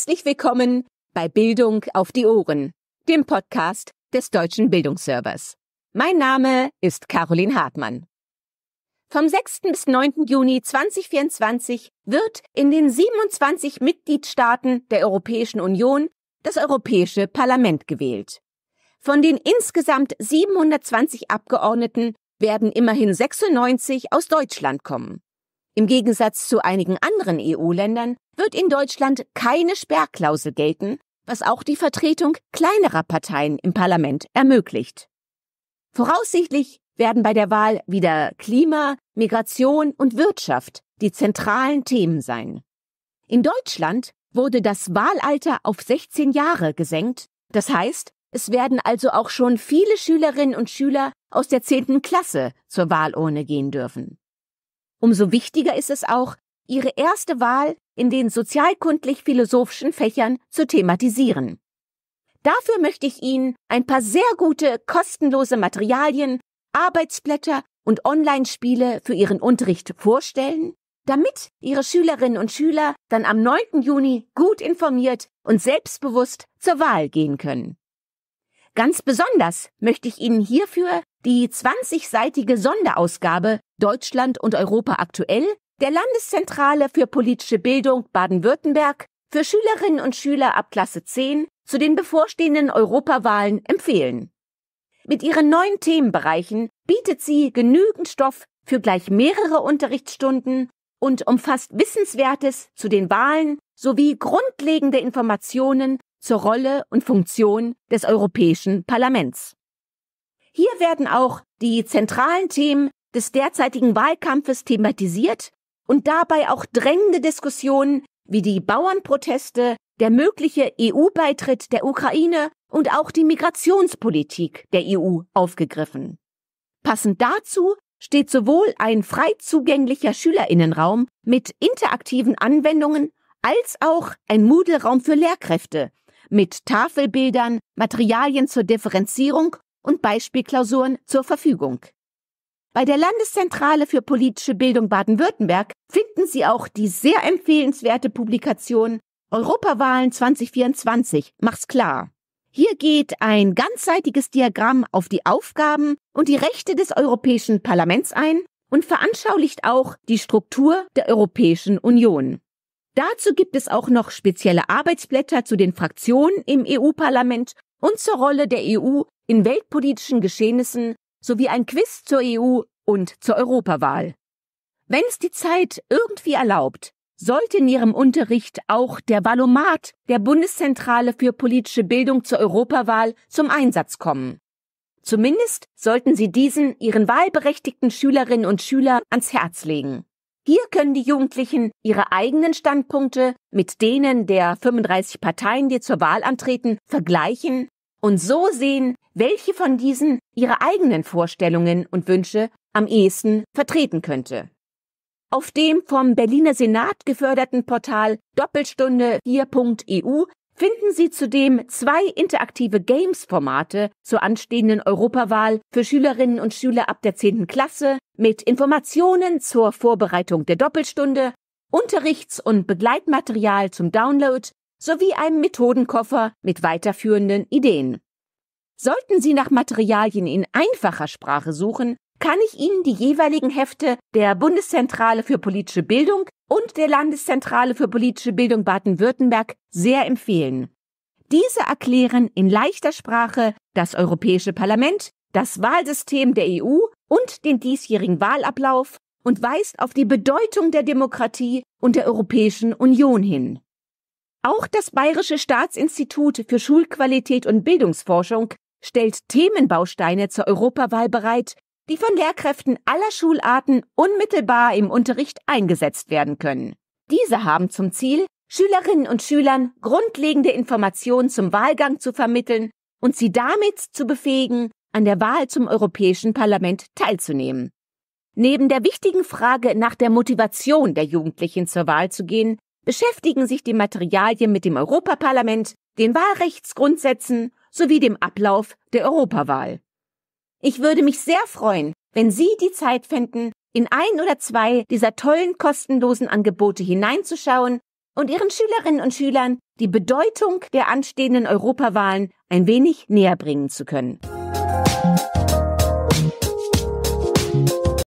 Herzlich willkommen bei Bildung auf die Ohren, dem Podcast des Deutschen Bildungsservers. Mein Name ist Caroline Hartmann. Vom 6. bis 9. Juni 2024 wird in den 27 Mitgliedstaaten der Europäischen Union das Europäische Parlament gewählt. Von den insgesamt 720 Abgeordneten werden immerhin 96 aus Deutschland kommen. Im Gegensatz zu einigen anderen EU-Ländern wird in Deutschland keine Sperrklausel gelten, was auch die Vertretung kleinerer Parteien im Parlament ermöglicht. Voraussichtlich werden bei der Wahl wieder Klima, Migration und Wirtschaft die zentralen Themen sein. In Deutschland wurde das Wahlalter auf 16 Jahre gesenkt, das heißt, es werden also auch schon viele Schülerinnen und Schüler aus der 10. Klasse zur Wahlurne gehen dürfen. Umso wichtiger ist es auch, ihre erste Wahl in den sozialkundlich-philosophischen Fächern zu thematisieren. Dafür möchte ich Ihnen ein paar sehr gute, kostenlose Materialien, Arbeitsblätter und Online-Spiele für Ihren Unterricht vorstellen, damit Ihre Schülerinnen und Schüler dann am 9. Juni gut informiert und selbstbewusst zur Wahl gehen können. Ganz besonders möchte ich Ihnen hierfür die 20-seitige Sonderausgabe Deutschland und Europa aktuell der Landeszentrale für politische Bildung Baden-Württemberg für Schülerinnen und Schüler ab Klasse 10 zu den bevorstehenden Europawahlen empfehlen. Mit ihren neuen Themenbereichen bietet sie genügend Stoff für gleich mehrere Unterrichtsstunden und umfasst Wissenswertes zu den Wahlen sowie grundlegende Informationen zur Rolle und Funktion des Europäischen Parlaments. Hier werden auch die zentralen Themen des derzeitigen Wahlkampfes thematisiert und dabei auch drängende Diskussionen wie die Bauernproteste, der mögliche EU-Beitritt der Ukraine und auch die Migrationspolitik der EU aufgegriffen. Passend dazu steht sowohl ein frei zugänglicher Schülerinnenraum mit interaktiven Anwendungen als auch ein Moodle-Raum für Lehrkräfte mit Tafelbildern, Materialien zur Differenzierung und Beispielklausuren zur Verfügung. Bei der Landeszentrale für politische Bildung Baden-Württemberg finden Sie auch die sehr empfehlenswerte Publikation Europawahlen 2024. Mach's klar. Hier geht ein ganzseitiges Diagramm auf die Aufgaben und die Rechte des Europäischen Parlaments ein und veranschaulicht auch die Struktur der Europäischen Union. Dazu gibt es auch noch spezielle Arbeitsblätter zu den Fraktionen im EU-Parlament und zur Rolle der EU in weltpolitischen Geschehnissen sowie ein Quiz zur EU und zur Europawahl. Wenn es die Zeit irgendwie erlaubt, sollte in ihrem Unterricht auch der Valomat der Bundeszentrale für politische Bildung zur Europawahl zum Einsatz kommen. Zumindest sollten sie diesen ihren wahlberechtigten Schülerinnen und Schülern ans Herz legen. Hier können die Jugendlichen ihre eigenen Standpunkte mit denen der 35 Parteien, die zur Wahl antreten, vergleichen und so sehen, welche von diesen ihre eigenen Vorstellungen und Wünsche am ehesten vertreten könnte. Auf dem vom Berliner Senat geförderten Portal Doppelstunde4.eu e finden Sie zudem zwei interaktive Games-Formate zur anstehenden Europawahl für Schülerinnen und Schüler ab der 10. Klasse mit Informationen zur Vorbereitung der Doppelstunde, Unterrichts- und Begleitmaterial zum Download sowie einem Methodenkoffer mit weiterführenden Ideen. Sollten Sie nach Materialien in einfacher Sprache suchen, kann ich Ihnen die jeweiligen Hefte der Bundeszentrale für politische Bildung und der Landeszentrale für politische Bildung Baden-Württemberg sehr empfehlen. Diese erklären in leichter Sprache das Europäische Parlament, das Wahlsystem der EU und den diesjährigen Wahlablauf und weist auf die Bedeutung der Demokratie und der Europäischen Union hin. Auch das Bayerische Staatsinstitut für Schulqualität und Bildungsforschung stellt Themenbausteine zur Europawahl bereit, die von Lehrkräften aller Schularten unmittelbar im Unterricht eingesetzt werden können. Diese haben zum Ziel, Schülerinnen und Schülern grundlegende Informationen zum Wahlgang zu vermitteln und sie damit zu befähigen, an der Wahl zum Europäischen Parlament teilzunehmen. Neben der wichtigen Frage nach der Motivation der Jugendlichen zur Wahl zu gehen, beschäftigen sich die Materialien mit dem Europaparlament, den Wahlrechtsgrundsätzen sowie dem Ablauf der Europawahl. Ich würde mich sehr freuen, wenn Sie die Zeit finden, in ein oder zwei dieser tollen kostenlosen Angebote hineinzuschauen und Ihren Schülerinnen und Schülern die Bedeutung der anstehenden Europawahlen ein wenig näher bringen zu können.